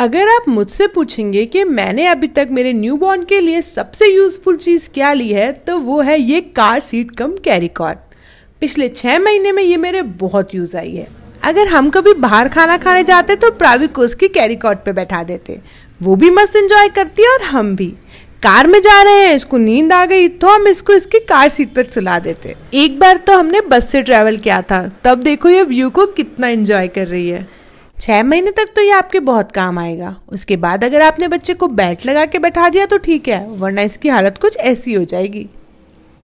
अगर आप मुझसे पूछेंगे कि मैंने अभी तक मेरे न्यूबॉर्न के लिए सबसे यूजफुल चीज़ क्या ली है तो वो है ये car seat cum carry cot पिछले छः महीने में ये मेरे बहुत यूज़ आई है अगर हम कभी बाहर खाना खाने जाते तो प्राविक को उसकी कैरी कॉर्ड पे बैठा देते वो भी मस्त इंजॉय करती है और हम भी कार में जा रहे हैं इसको नींद आ गई तो हम इसको इसकी कार सीट पर चला देते एक बार तो हमने बस से ट्रैवल किया था तब देखो ये व्यू को कितना एंजॉय कर रही है छः महीने तक तो ये आपके बहुत काम आएगा उसके बाद अगर आपने बच्चे को बेल्ट लगा के बैठा दिया तो ठीक है वरना इसकी हालत कुछ ऐसी हो जाएगी